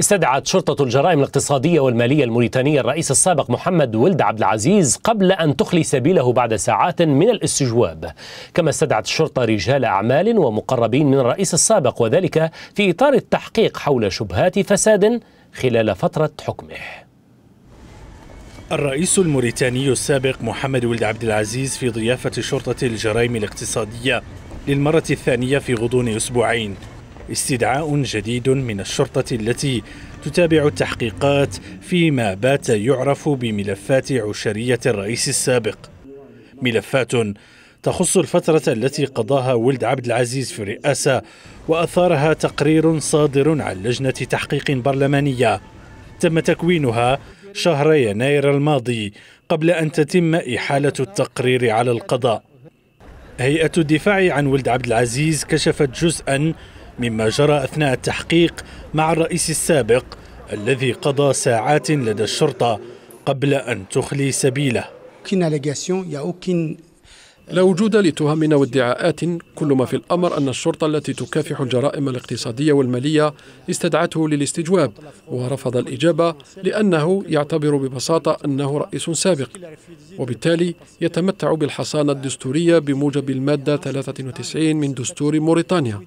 استدعت شرطة الجرائم الاقتصادية والمالية الموريتانية الرئيس السابق محمد ولد عبد العزيز قبل أن تخلي سبيله بعد ساعات من الاستجواب كما استدعت الشرطة رجال أعمال ومقربين من الرئيس السابق وذلك في إطار التحقيق حول شبهات فساد خلال فترة حكمه الرئيس الموريتاني السابق محمد ولد عبد العزيز في ضيافة شرطة الجرائم الاقتصادية للمرة الثانية في غضون أسبوعين استدعاء جديد من الشرطة التي تتابع التحقيقات فيما بات يعرف بملفات عشرية الرئيس السابق ملفات تخص الفترة التي قضاها ولد عبد العزيز في الرئاسة وأثارها تقرير صادر عن لجنة تحقيق برلمانية تم تكوينها شهر يناير الماضي قبل أن تتم إحالة التقرير على القضاء هيئة الدفاع عن ولد عبد العزيز كشفت جزءا مما جرى أثناء التحقيق مع الرئيس السابق الذي قضى ساعات لدى الشرطة قبل أن تخلي سبيله لا وجود لتهم وادعاءات كل ما في الأمر أن الشرطة التي تكافح الجرائم الاقتصادية والمالية استدعته للاستجواب ورفض الإجابة لأنه يعتبر ببساطة أنه رئيس سابق وبالتالي يتمتع بالحصانة الدستورية بموجب المادة 93 من دستور موريتانيا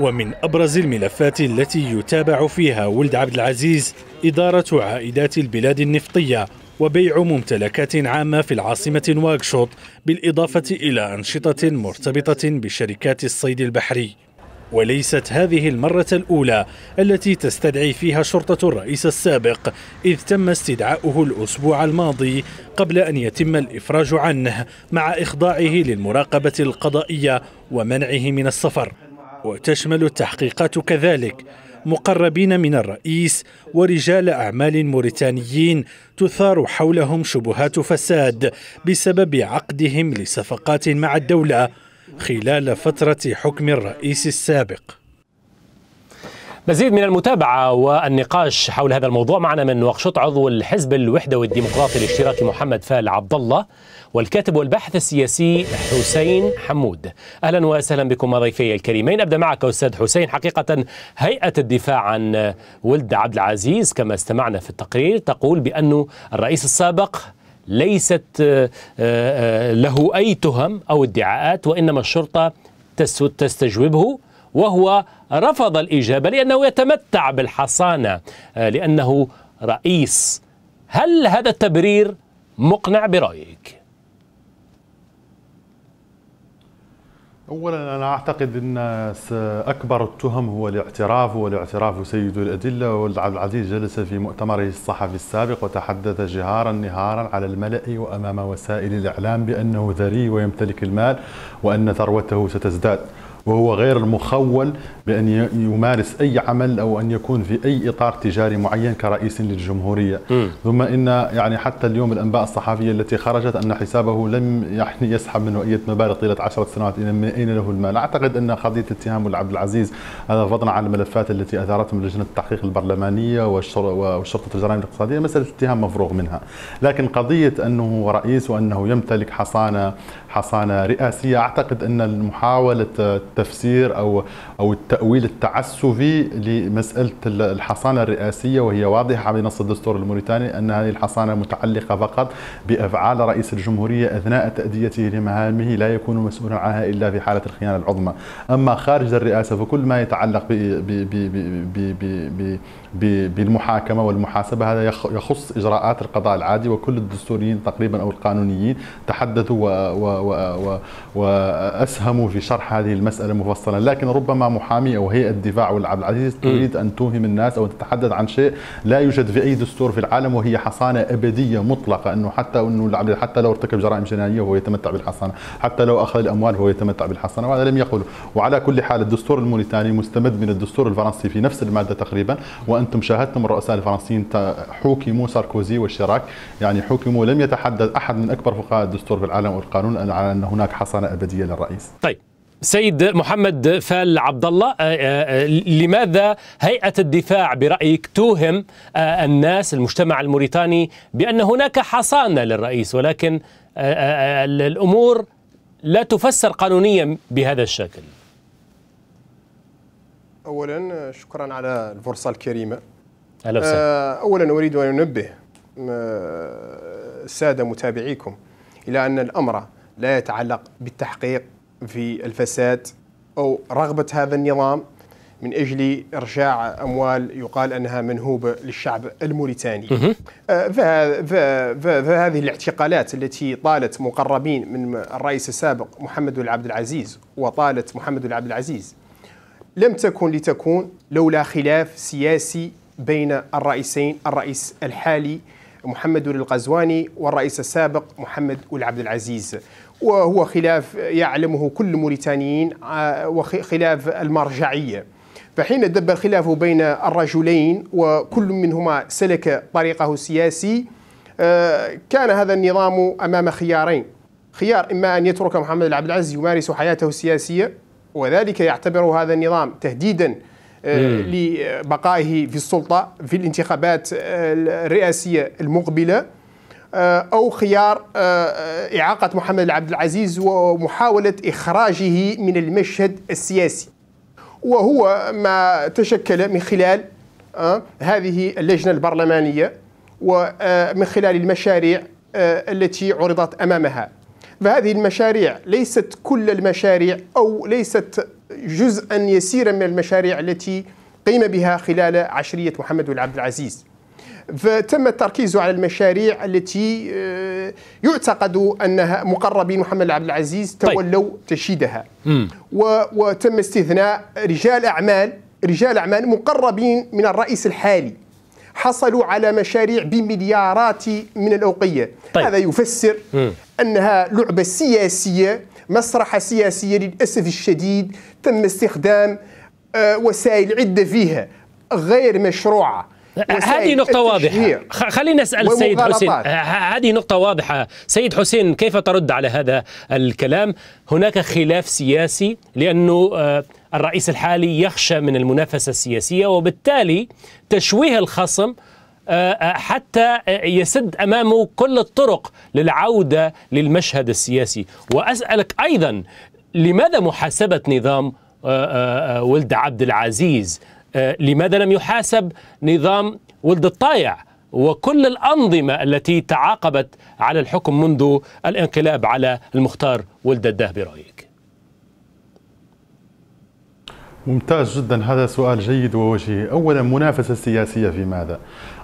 ومن أبرز الملفات التي يتابع فيها ولد عبد العزيز إدارة عائدات البلاد النفطية وبيع ممتلكات عامة في العاصمة نواكشوط بالإضافة إلى أنشطة مرتبطة بشركات الصيد البحري وليست هذه المرة الأولى التي تستدعي فيها شرطة الرئيس السابق إذ تم استدعاؤه الأسبوع الماضي قبل أن يتم الإفراج عنه مع إخضاعه للمراقبة القضائية ومنعه من السفر وتشمل التحقيقات كذلك مقربين من الرئيس ورجال أعمال موريتانيين تثار حولهم شبهات فساد بسبب عقدهم لصفقات مع الدولة خلال فترة حكم الرئيس السابق مزيد من المتابعة والنقاش حول هذا الموضوع معنا من نواقشوط عضو الحزب الوحدة والديمقراطي الاشتراكي محمد فال عبد الله والكاتب والباحث السياسي حسين حمود أهلا وسهلا بكم ضيفي الكريمين أبدأ معك أستاذ حسين حقيقة هيئة الدفاع عن ولد عبد العزيز كما استمعنا في التقرير تقول بأن الرئيس السابق ليست آه، آه، له أي تهم أو ادعاءات وإنما الشرطة تستجوبه وهو رفض الإجابة لأنه يتمتع بالحصانة آه، لأنه رئيس هل هذا التبرير مقنع برأيك؟ اولا انا اعتقد ان اكبر التهم هو الاعتراف والاعتراف سيد الادله والعبد العزيز جلس في مؤتمره الصحفي السابق وتحدث جهارا نهارا على الملا وامام وسائل الاعلام بانه ذري ويمتلك المال وان ثروته ستزداد وهو غير المخول بأن يمارس أي عمل أو أن يكون في أي إطار تجاري معين كرئيس للجمهورية م. ثم إن يعني حتى اليوم الأنباء الصحفية التي خرجت أن حسابه لم يعني يسحب منه أي مبالغ طيلة عشرة سنوات إلى من أين له المال أعتقد أن قضية اتهام العبد العزيز هذا فضلا عن الملفات التي أثارتهم لجنة التحقيق البرلمانية والشرطة الجرائم الاقتصادية مسألة اتهام مفروغ منها لكن قضية أنه رئيس وأنه يمتلك حصانة حصانة رئاسية أعتقد أن محاولة التفسير او او التاويل التعسفي لمساله الحصانه الرئاسيه وهي واضحه بنص الدستور الموريتاني ان هذه الحصانه متعلقه فقط بافعال رئيس الجمهوريه اثناء تاديته لمهامه لا يكون مسؤولا عنها الا في حاله الخيانه العظمى اما خارج الرئاسه فكل ما يتعلق ب بالمحاكمه والمحاسبه هذا يخص اجراءات القضاء العادي وكل الدستوريين تقريبا او القانونيين تحدثوا واسهموا في شرح هذه المساله المسألة مفصلا لكن ربما محامي أو هيئة الدفاع والعبد العزيز تريد أن توهم الناس أو تتحدث عن شيء لا يوجد في أي دستور في العالم وهي حصانة أبدية مطلقة أنه حتى أنه حتى لو ارتكب جرائم جنائية وهو يتمتع بالحصانة حتى لو أخذ الأموال وهو يتمتع بالحصانة وهذا لم يقوله وعلى كل حال الدستور الموريتاني مستمد من الدستور الفرنسي في نفس المادة تقريبا وأنتم شاهدتم الرؤساء الفرنسيين حوكموا ساركوزي والشراك يعني حوكموا لم يتحدث أحد من أكبر فقهاء الدستور في العالم والقانون على أن هناك حصانة أبدية للرئيس طيب سيد محمد فال عبد الله آه، آه، آه، لماذا هيئه الدفاع برايك توهم الناس المجتمع الموريتاني بان هناك حصانه للرئيس ولكن الامور لا تفسر قانونيا بهذا الشكل اولا شكرا على الفرصه الكريمه اهلا وسهلا اولا اريد ان انبه الساده متابعيكم الى ان الامر لا يتعلق بالتحقيق في الفساد أو رغبة هذا النظام من أجل إرجاع أموال يقال أنها منهوبة للشعب الموريتاني فهذه آه، الاعتقالات التي طالت مقربين من الرئيس السابق محمد بن عبد العزيز وطالت محمد بن عبد العزيز لم تكن لتكون لولا خلاف سياسي بين الرئيسين الرئيس الحالي محمد القزواني والرئيس السابق محمد العبد العزيز وهو خلاف يعلمه كل موريتانيين آه، وخلاف المرجعيه فحين دب الخلاف بين الرجلين وكل منهما سلك طريقه السياسي آه، كان هذا النظام امام خيارين خيار اما ان يترك محمد عبد العزيز يمارس حياته السياسيه وذلك يعتبر هذا النظام تهديدا آه، لبقائه في السلطه في الانتخابات الرئاسيه المقبله آه، أو خيار آه، آه، إعاقة محمد عبد العزيز ومحاولة إخراجه من المشهد السياسي وهو ما تشكل من خلال هذه اللجنة البرلمانية ومن خلال المشاريع التي عرضت أمامها فهذه المشاريع ليست كل المشاريع أو ليست جزءا يسيرا من المشاريع التي قيم بها خلال عشرية محمد بن عبد العزيز فتم التركيز على المشاريع التي آه، يعتقد انها مقربين محمد عبد العزيز طيب. تولوا طيب. تشييدها وتم استثناء رجال اعمال رجال اعمال مقربين من الرئيس الحالي حصلوا على مشاريع بمليارات من الاوقيه طيب. هذا يفسر م. انها لعبه سياسيه مسرحه سياسيه للاسف الشديد تم استخدام آه، وسائل عده فيها غير مشروعه هذه نقطة واضحة خلينا أسأل السيد حسين هذه نقطة واضحة سيد حسين كيف ترد على هذا الكلام هناك خلاف سياسي لأنه آه، الرئيس الحالي يخشى من المنافسة السياسية وبالتالي تشويه الخصم آه، آه، حتى يسد امامه كل الطرق للعوده للمشهد السياسي واسالك ايضا لماذا محاسبه نظام ولد عبد العزيز آه، لماذا لم يحاسب نظام ولد الطايع وكل الأنظمة التي تعاقبت على الحكم منذ الانقلاب على المختار ولد الده برأيك ممتاز جدا هذا سؤال جيد ووجهي أولا منافسة سياسية في ماذا؟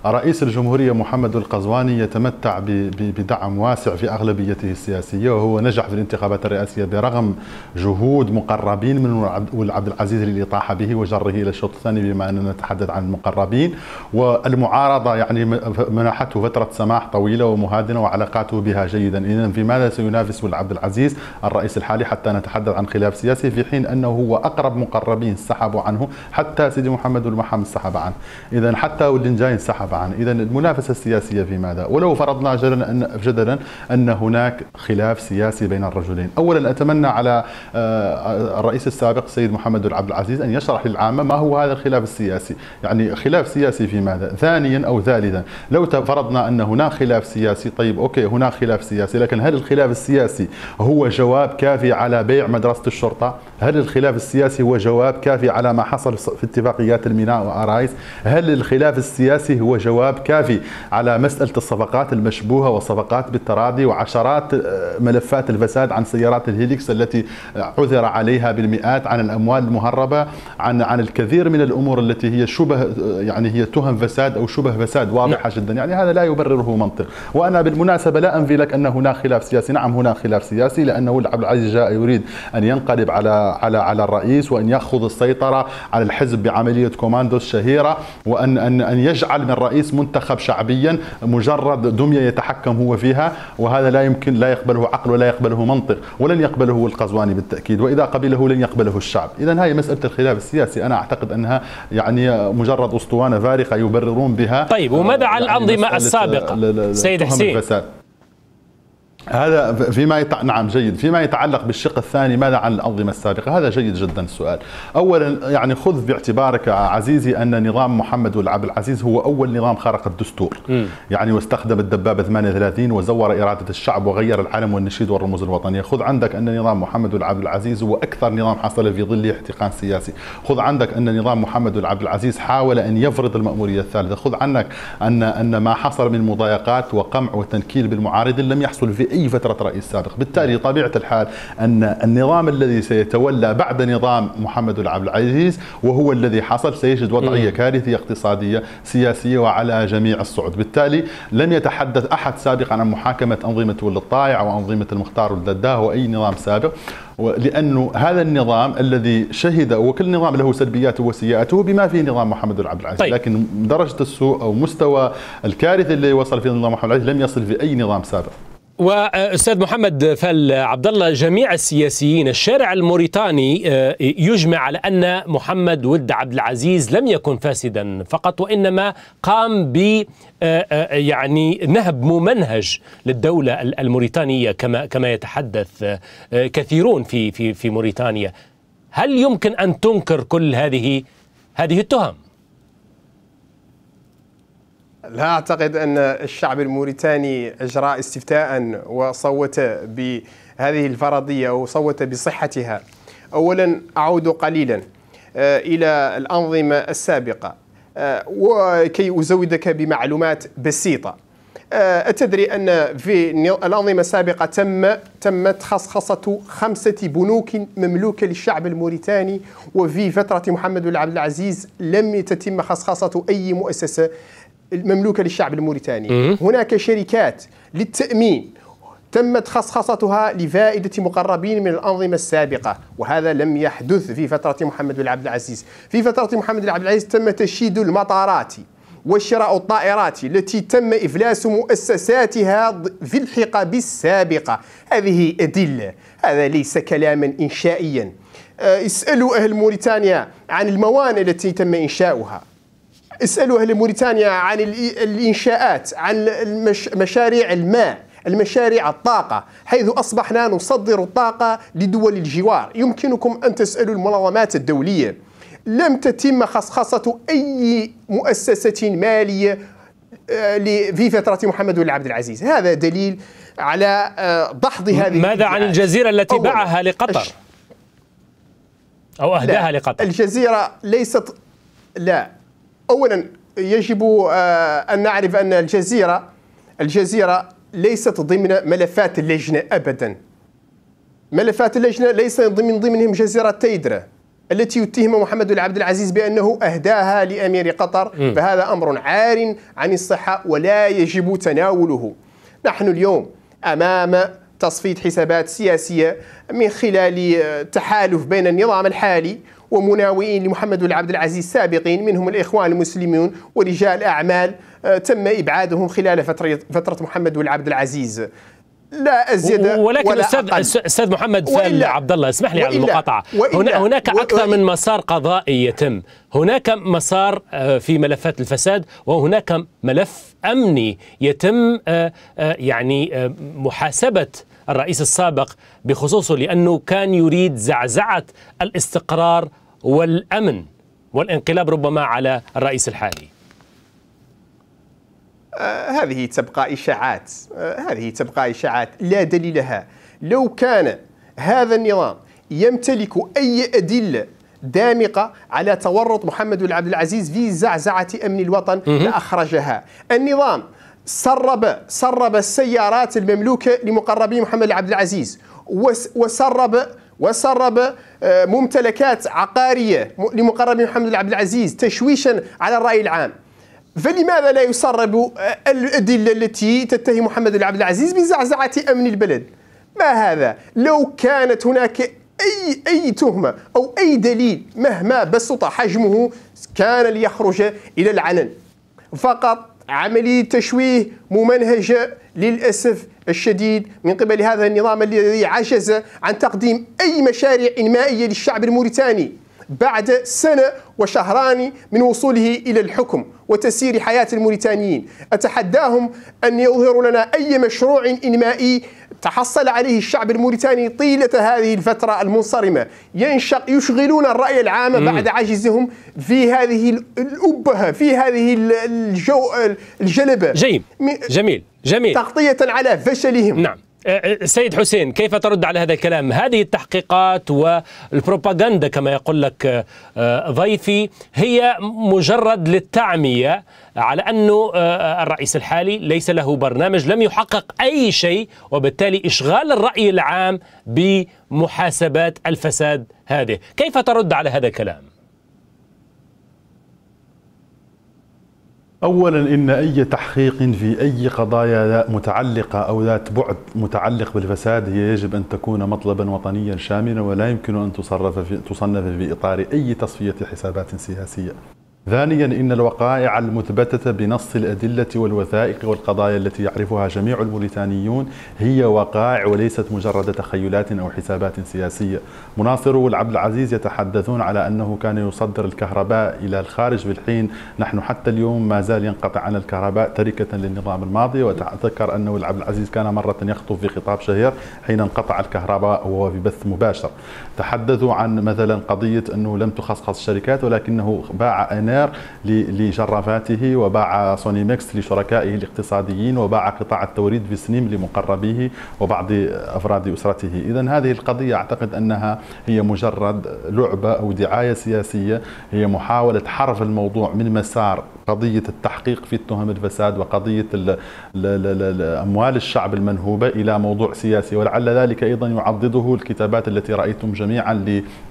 رئيس الجمهورية محمد القزواني يتمتع بدعم واسع في أغلبيته السياسية وهو نجح في الانتخابات الرئاسية برغم جهود مقربين من عبد العزيز طاح به وجره إلى الشوط الثاني بما أننا نتحدث عن المقربين والمعارضة يعني منحته فترة سماح طويلة ومهادنة وعلاقاته بها جيدا إذا في ماذا سينافس عبد العزيز الرئيس الحالي حتى نتحدث عن خلاف سياسي في حين أنه هو أقرب مقربين انسحبوا عنه حتى سيدي محمد المحام انسحب عنه إذا حتى واللنجاي انسحب عنه إذا المنافسة السياسية في ماذا ولو فرضنا جدلا أن, جدلا أن هناك خلاف سياسي بين الرجلين أولا أتمنى على آه، الرئيس السابق السيد محمد عبد العزيز أن يشرح للعامة ما هو هذا الخلاف السياسي يعني خلاف سياسي في ماذا ثانيا أو ثالثا لو فرضنا أن هناك خلاف سياسي طيب أوكي هناك خلاف سياسي لكن هل الخلاف السياسي هو جواب كافي على بيع مدرسة الشرطة هل الخلاف السياسي هو جواب جواب كافي على ما حصل في اتفاقيات الميناء وأرايس هل الخلاف السياسي هو جواب كافي على مسألة الصفقات المشبوهة والصفقات بالتراضي وعشرات آه، ملفات الفساد عن سيارات الهيليكس التي عذر عليها بالمئات عن الأموال المهربة عن عن الكثير من الأمور التي هي شبه آه، يعني هي تهم فساد أو شبه فساد واضحة نعم. جدا يعني هذا لا يبرره منطق وأنا بالمناسبة لا أنفي لك أن هناك خلاف سياسي نعم هناك خلاف سياسي لأنه عبد العزيز جاء يريد أن ينقلب على على على الرئيس وأن يأخذ السيطرة على الحزب بعملية كوماندوس شهيرة وأن أن أن يجعل من رئيس منتخب شعبيا مجرد دمية يتحكم هو فيها وهذا لا يمكن لا يقبله عقل ولا يقبله منطق ولن يقبله القزواني بالتأكيد وإذا قبله لن يقبله الشعب إذا هاي مسألة الخلاف السياسي أنا أعتقد أنها يعني مجرد أسطوانة فارغة يبررون بها طيب وماذا عن يعني الأنظمة السابقة سيد حسين هذا فيما يتع... نعم جيد فيما يتعلق بالشق الثاني ماذا عن الأنظمة السابقة هذا جيد جدا السؤال أولا يعني خذ باعتبارك عزيزي أن نظام محمد عبد العزيز هو أول نظام خرق الدستور م. يعني واستخدم الدبابة 38 وزور إرادة الشعب وغير العلم والنشيد والرموز الوطنية خذ عندك أن نظام محمد عبد العزيز هو أكثر نظام حصل في ظل احتقان سياسي خذ عندك أن نظام محمد عبد العزيز حاول أن يفرض المأمورية الثالثة خذ عنك أن أن ما حصل من مضايقات وقمع وتنكيل بالمعارضين لم يحصل في أي فترة رئيس إيه سابق بالتالي طبيعة الحال أن النظام الذي سيتولى بعد نظام محمد بن عبد العزيز وهو الذي حصل سيجد وضعية كارثية اقتصادية سياسية وعلى جميع الصعد بالتالي لن يتحدث أحد سابقا عن محاكمة أنظمة ولد الطائع أو أنظمة المختار والدداه وأي نظام سابق لأنه هذا النظام الذي شهد وكل نظام له سلبياته وسيئاته بما فيه نظام محمد بن عبد العزيز طيب. لكن درجة السوء أو مستوى الكارثة اللي وصل فيه نظام محمد عبد العزيز لم يصل في أي نظام سابق واستاذ محمد فل عبد الله جميع السياسيين الشارع الموريتاني آه، يجمع على ان محمد ولد عبد العزيز لم يكن فاسدا فقط وانما قام ب آه، آه، يعني نهب ممنهج للدوله الموريتانيه كما كما يتحدث كثيرون في في في موريتانيا هل يمكن ان تنكر كل هذه هذه التهم لا أعتقد أن الشعب الموريتاني أجرى استفتاء وصوت بهذه الفرضية أو صوت بصحتها أولا أعود قليلا آه، إلى الأنظمة السابقة آه، وكي أزودك بمعلومات بسيطة آه، أتدري أن في الأنظمة السابقة تم تمت خصخصة خمسة بنوك مملوكة للشعب الموريتاني وفي فترة محمد بن عبد العزيز لم تتم خصخصة أي مؤسسة المملوكه للشعب الموريتاني هناك شركات للتامين تمت خصخصتها لفائدة مقربين من الأنظمة السابقة وهذا لم يحدث في فترة محمد بن عبد العزيز في فترة محمد بن عبد العزيز تم تشييد المطارات وشراء الطائرات التي تم إفلاس مؤسساتها في الحقب السابقة هذه أدلة هذا ليس كلاما إنشائيا آه، اسألوا أهل موريتانيا عن الموانئ التي تم إنشاؤها اسألوا أهل موريتانيا عن الإنشاءات عن مشاريع الماء المشاريع الطاقة حيث أصبحنا نصدر الطاقة لدول الجوار يمكنكم أن تسألوا المنظمات الدولية لم تتم خصخصة أي مؤسسة مالية آه، في فترة محمد بن عبد العزيز هذا دليل على دحض آه، هذه ماذا عن الجزيرة التي باعها لقطر أو أهداها لقطر الجزيرة ليست لا اولا يجب آه، ان نعرف ان الجزيره الجزيره ليست ضمن ملفات اللجنه ابدا ملفات اللجنه ليس ضمن ضمنهم جزيره تيدرا التي يتهم محمد بن عبد العزيز بانه اهداها لامير قطر فهذا امر عار عن الصحه ولا يجب تناوله نحن اليوم امام تصفيه حسابات سياسيه من خلال آه، تحالف بين النظام الحالي ومناوئين لمحمد بن عبد العزيز سابقين منهم الإخوان المسلمون ورجال أعمال آه، تم إبعادهم خلال فترة, فترة محمد بن عبد العزيز لا ازيد ولكن ولا استاذ استاذ محمد فال عبد الله اسمح لي على المقاطعه هنا هناك اكثر من مسار قضائي يتم هناك مسار آه، في ملفات الفساد وهناك ملف امني يتم آه، يعني محاسبه الرئيس السابق بخصوصه لأنه كان يريد زعزعة الاستقرار والأمن والانقلاب ربما على الرئيس الحالي آه، هذه تبقى إشاعات آه، هذه تبقى إشاعات لا دليلها لو كان هذا النظام يمتلك أي أدلة دامقة على تورط محمد بن عبد العزيز في زعزعة أمن الوطن لأخرجها النظام سرب سرب السيارات المملوكه لمقربي محمد عبد العزيز وسرب وسرب آه، ممتلكات عقاريه لمقربي محمد عبد العزيز تشويشا على الراي العام فلماذا لا يسرب آه، الادله التي تتهم محمد عبد العزيز بزعزعه امن البلد ما هذا لو كانت هناك اي اي تهمه او اي دليل مهما بسط حجمه كان ليخرج الى العلن فقط عملية تشويه ممنهجة للأسف الشديد من قبل هذا النظام الذي عجز عن تقديم أي مشاريع إنمائية للشعب الموريتاني بعد سنة وشهران من وصوله إلى الحكم وتسيير حياة الموريتانيين أتحداهم أن يظهروا لنا أي مشروع إنمائي تحصل عليه الشعب الموريتاني طيلة هذه الفترة المنصرمة ينشق يشغلون الرأي العام بعد عجزهم في هذه الأبهة في هذه الجو الجلبة جيم جميل جميل تغطية على فشلهم نعم سيد حسين كيف ترد على هذا الكلام هذه التحقيقات والبروباغندا كما يقول لك آه، ضيفي هي مجرد للتعمية على أنه آه، الرئيس الحالي ليس له برنامج لم يحقق أي شيء وبالتالي إشغال الرأي العام بمحاسبات الفساد هذه كيف ترد على هذا الكلام أولا إن أي تحقيق في أي قضايا متعلقة أو ذات بعد متعلق بالفساد هي يجب أن تكون مطلبا وطنيا شاملا ولا يمكن أن تصرف في تصنف في إطار أي تصفية حسابات سياسية ثانيا إن الوقائع المثبتة بنص الأدلة والوثائق والقضايا التي يعرفها جميع الموريتانيون هي وقائع وليست مجرد تخيلات أو حسابات سياسية مناصر العبد العزيز يتحدثون على أنه كان يصدر الكهرباء إلى الخارج في الحين نحن حتى اليوم ما زال ينقطع عن الكهرباء تركة للنظام الماضي وتذكر أنه العبد العزيز كان مرة يخطب في خطاب شهير حين انقطع الكهرباء وهو في بث مباشر تحدثوا عن مثلا قضية أنه لم تخصخص الشركات ولكنه باع أنا ماير لجرافاته وباع سوني ميكس لشركائه الاقتصاديين وباع قطاع التوريد في سنيم لمقربيه وبعض أفراد أسرته إذا هذه القضية أعتقد أنها هي مجرد لعبة أو دعاية سياسية هي محاولة حرف الموضوع من مسار قضية التحقيق في التهم الفساد وقضية أموال الشعب المنهوبة إلى موضوع سياسي ولعل ذلك أيضا يعضده الكتابات التي رأيتم جميعا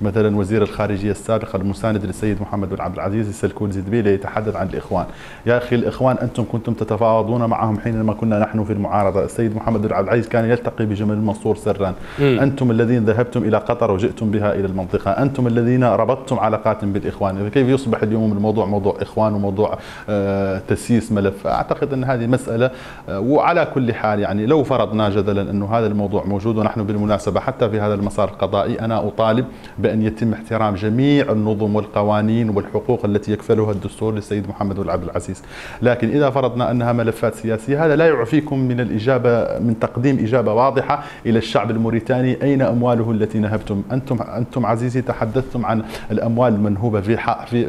لمثلا وزير الخارجية السابق المساند للسيد محمد بن عبد العزيز زيد بي ليتحدث عن الإخوان يا أخي الإخوان أنتم كنتم تتفاوضون معهم حينما كنا نحن في المعارضة السيد محمد بن عبد العزيز كان يلتقي بجمال المنصور سرا مم. أنتم الذين ذهبتم إلى قطر وجئتم بها إلى المنطقة أنتم الذين ربطتم علاقات بالإخوان كيف يصبح اليوم الموضوع موضوع إخوان وموضوع آه، تسييس ملف أعتقد أن هذه مسألة آه، وعلى كل حال يعني لو فرضنا جدلا أنه هذا الموضوع موجود ونحن بالمناسبة حتى في هذا المسار القضائي أنا أطالب بأن يتم احترام جميع النظم والقوانين والحقوق التي يكفر يكفلها الدستور للسيد محمد بن عبد العزيز لكن إذا فرضنا أنها ملفات سياسية هذا لا يعفيكم من الإجابة من تقديم إجابة واضحة إلى الشعب الموريتاني أين أمواله التي نهبتم أنتم أنتم عزيزي تحدثتم عن الأموال المنهوبة في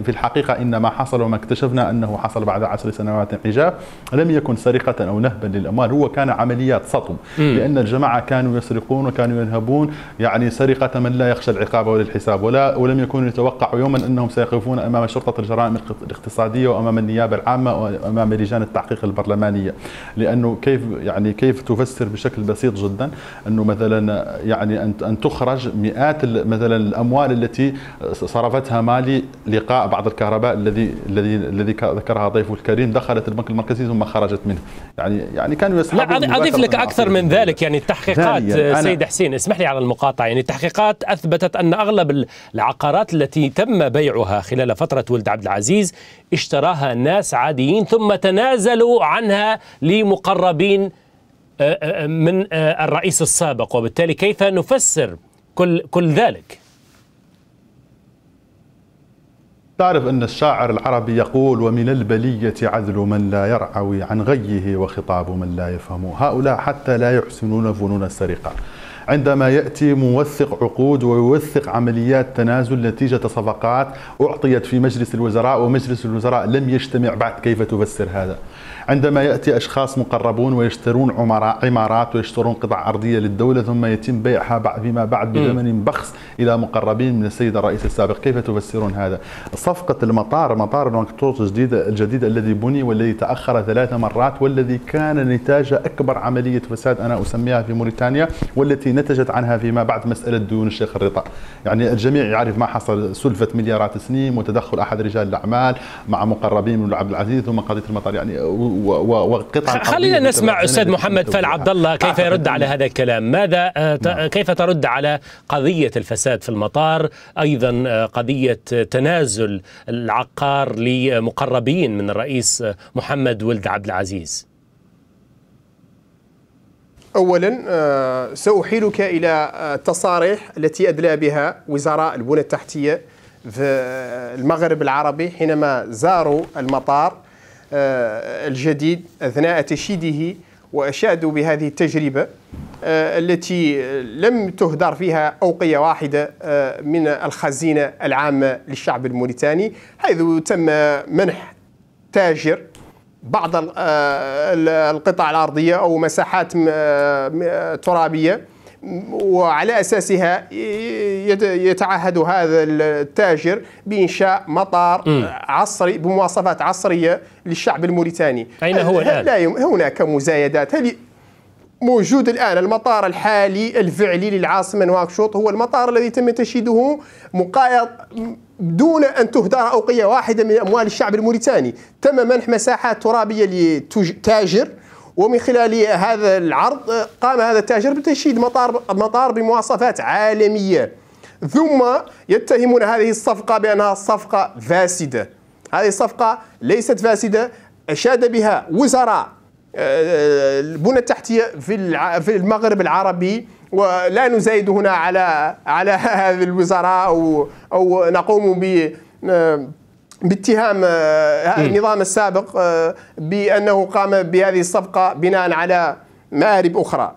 في الحقيقة إن ما حصل وما اكتشفنا أنه حصل بعد عشر سنوات انحجاب لم يكن سرقة أو نهبا للأموال هو كان عمليات سطو لأن الجماعة كانوا يسرقون وكانوا ينهبون يعني سرقة من لا يخشى العقاب ولا الحساب ولا ولم يكونوا يتوقعوا يوما أنهم سيقفون أمام شرطة رجال الجرائم الاقتصاديه وامام النيابه العامه وامام لجان التحقيق البرلمانيه لانه كيف يعني كيف تفسر بشكل بسيط جدا انه مثلا يعني ان تخرج مئات مثلا الاموال التي صرفتها مالي لقاء بعض الكهرباء الذي الذي الذي ذكرها ضيفه الكريم دخلت البنك المركزي ثم خرجت منه يعني يعني كانوا يسحبون لا اضيف لك اكثر من ذلك يعني التحقيقات سيد حسين اسمح لي على المقاطعه يعني التحقيقات اثبتت ان اغلب العقارات التي تم بيعها خلال فتره ولد عبد العزيز اشتراها ناس عاديين ثم تنازلوا عنها لمقربين آه، آه، آه، من الرئيس السابق وبالتالي كيف نفسر كل كل ذلك؟ تعرف أن الشاعر العربي يقول ومن البلية عذل من لا يرعوي عن غيه وخطاب من لا يفهم هؤلاء حتى لا يحسنون فنون السرقة عندما يأتي موثق عقود ويوثق عمليات تنازل نتيجة صفقات أعطيت في مجلس الوزراء ومجلس الوزراء لم يجتمع بعد كيف تفسر هذا عندما يأتي أشخاص مقربون ويشترون عمارات ويشترون قطع أرضية للدولة ثم يتم بيعها فيما بعد بثمن بخس إلى مقربين من السيد الرئيس السابق كيف تفسرون هذا؟ صفقة المطار مطار نكتوت الجديد, الجديد الذي بني والذي تأخر ثلاث مرات والذي كان نتاج أكبر عملية فساد أنا أسميها في موريتانيا والتي نتجت عنها فيما بعد مسألة ديون الشيخ الرضا يعني الجميع يعرف ما حصل سلفة مليارات سنين وتدخل أحد رجال الأعمال مع مقربين من عبد العزيز ثم قضية المطار يعني وقطع خلينا نسمع استاذ محمد فال عبد الله كيف يرد على هذا الكلام ماذا آه، نعم. كيف ترد على قضيه الفساد في المطار ايضا آه، قضيه تنازل العقار لمقربين من الرئيس آه، محمد ولد عبد العزيز اولا ساحيلك الى التصاريح التي ادلى بها وزراء البنى التحتيه في المغرب العربي حينما زاروا المطار آه، الجديد أثناء تشييده وأشادوا بهذه التجربة آه، التي لم تهدر فيها أوقية واحدة آه، من الخزينة العامة للشعب الموريتاني حيث تم منح تاجر بعض القطع الأرضية أو مساحات ترابية وعلى اساسها يتعهد هذا التاجر بانشاء مطار م. عصري بمواصفات عصريه للشعب الموريتاني اين هو الان؟ لا يم... هناك مزايدات هل موجود الان المطار الحالي الفعلي للعاصمه نواكشوط هو المطار الذي تم تشييده مقايض دون ان تهدر اوقيه واحده من اموال الشعب الموريتاني، تم منح مساحات ترابيه لتاجر لتج... ومن خلال هذا العرض قام هذا التاجر بتشييد مطار مطار بمواصفات عالميه ثم يتهمون هذه الصفقه بانها صفقه فاسده هذه الصفقه ليست فاسده اشاد بها وزراء آه، آه، البنى التحتيه في في المغرب العربي ولا نزايد هنا على على هذه الوزراء او او نقوم ب آه، باتهام آه، النظام السابق آه، بأنه قام بهذه الصفقة بناء على مآرب أخرى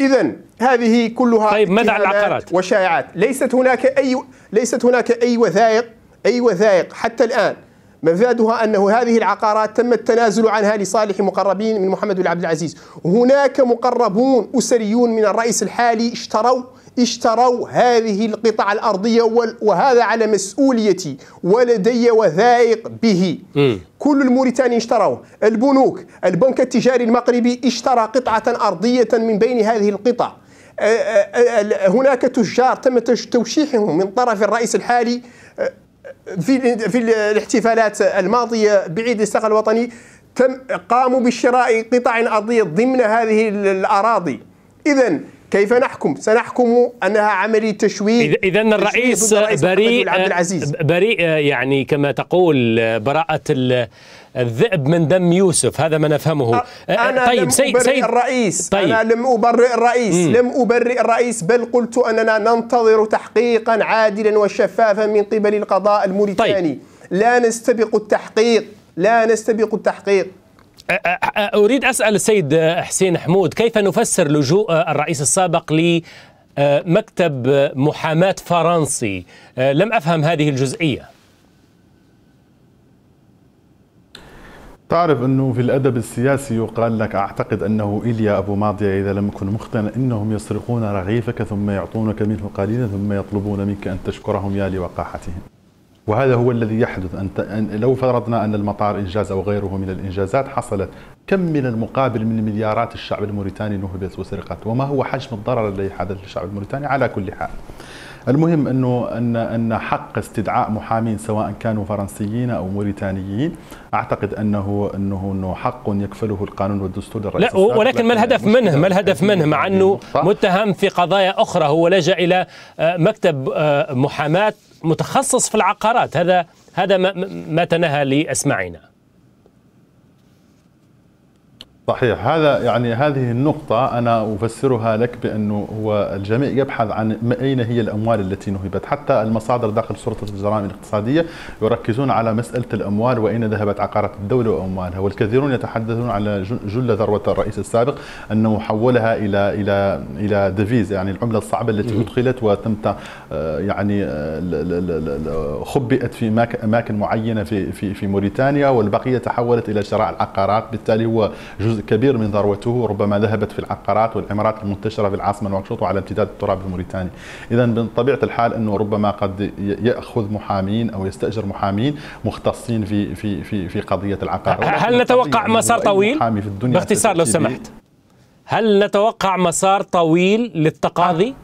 إذا هذه كلها طيب ماذا عن العقارات؟ وشائعات ليست هناك أي ليست هناك أي وثائق أي وثائق حتى الآن مفادها أنه هذه العقارات تم التنازل عنها لصالح مقربين من محمد بن عبد العزيز هناك مقربون أسريون من الرئيس الحالي اشتروا اشتروا هذه القطع الأرضية وهذا على مسؤوليتي ولدي وثائق به م. كل الموريتانيين اشتروه البنوك البنك التجاري المغربي اشترى قطعة أرضية من بين هذه القطع هناك تجار تم توشيحهم من طرف الرئيس الحالي في في الاحتفالات الماضيه بعيد الاستقلال الوطني تم قاموا بشراء قطع ارضيه ضمن هذه الاراضي اذا كيف نحكم؟ سنحكم انها عمليه تشويه اذا الرئيس بريء آه، بريء آه، يعني كما تقول آه، براءه الذئب من دم يوسف هذا ما نفهمه أنا طيب لم سيد سيد الرئيس طيب. انا لم ابرئ الرئيس مم. لم ابرئ الرئيس بل قلت اننا ننتظر تحقيقا عادلا وشفافا من قبل القضاء الموريتاني طيب. لا نستبق التحقيق لا نستبق التحقيق أريد أسأل السيد حسين حمود كيف نفسر لجوء الرئيس السابق لمكتب محاماة فرنسي لم أفهم هذه الجزئية تعرف انه في الادب السياسي يقال لك اعتقد انه ايليا ابو ماضيه اذا لم يكن مخطئا انهم يسرقون رغيفك ثم يعطونك منه قليلا ثم يطلبون منك ان تشكرهم يا لوقاحتهم وهذا هو الذي يحدث أنت لو فرضنا أن المطار إنجاز أو غيره من الإنجازات حصلت كم من المقابل من مليارات الشعب الموريتاني نهبت وسرقت وما هو حجم الضرر الذي حدث للشعب الموريتاني على كل حال المهم انه ان ان حق استدعاء محامين سواء كانوا فرنسيين او موريتانيين اعتقد انه انه انه حق يكفله القانون والدستور للرئيس لا ولكن ما الهدف منه ما الهدف منه مع انه متهم في قضايا اخرى هو لجا الى آه، مكتب آه، محاماه متخصص في العقارات هذا هذا ما, تنهى لاسماعينا صحيح هذا يعني هذه النقطة أنا أفسرها لك بأنه هو الجميع يبحث عن أين هي الأموال التي نهبت حتى المصادر داخل سلطة الجرائم الاقتصادية يركزون على مسألة الأموال وأين ذهبت عقارات الدولة وأموالها والكثيرون يتحدثون على جل ذروة الرئيس السابق أنه حولها إلى إلى إلى ديفيز يعني العملة الصعبة التي أدخلت وتم آه، يعني آه، خبئت في أماكن معينة في في في موريتانيا والبقية تحولت إلى شراء العقارات بالتالي هو جزء كبير من ذروته ربما ذهبت في العقارات والعمارات المنتشرة في العاصمة نواكشوط وعلى امتداد التراب الموريتاني إذا بطبيعة الحال أنه ربما قد يأخذ محامين أو يستأجر محامين مختصين في في في في قضية العقار هل نتوقع مسار طويل؟ في الدنيا باختصار لو سمحت هل نتوقع مسار طويل للتقاضي؟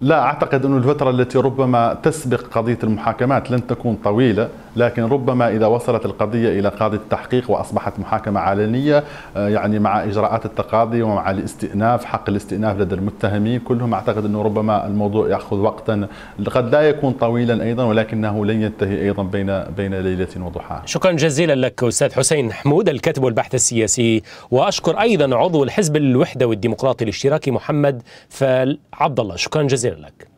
لا اعتقد انه الفتره التي ربما تسبق قضيه المحاكمات لن تكون طويله لكن ربما إذا وصلت القضية إلى قاضي التحقيق وأصبحت محاكمة علنية آه، يعني مع إجراءات التقاضي ومع الاستئناف حق الاستئناف لدى المتهمين كلهم أعتقد أنه ربما الموضوع يأخذ وقتا قد لا يكون طويلا أيضا ولكنه لن ينتهي أيضا بين بين ليلة وضحاها شكرا جزيلا لك أستاذ حسين حمود الكاتب والباحث السياسي وأشكر أيضا عضو الحزب الوحدة والديمقراطي الاشتراكي محمد فال عبد الله شكرا جزيلا لك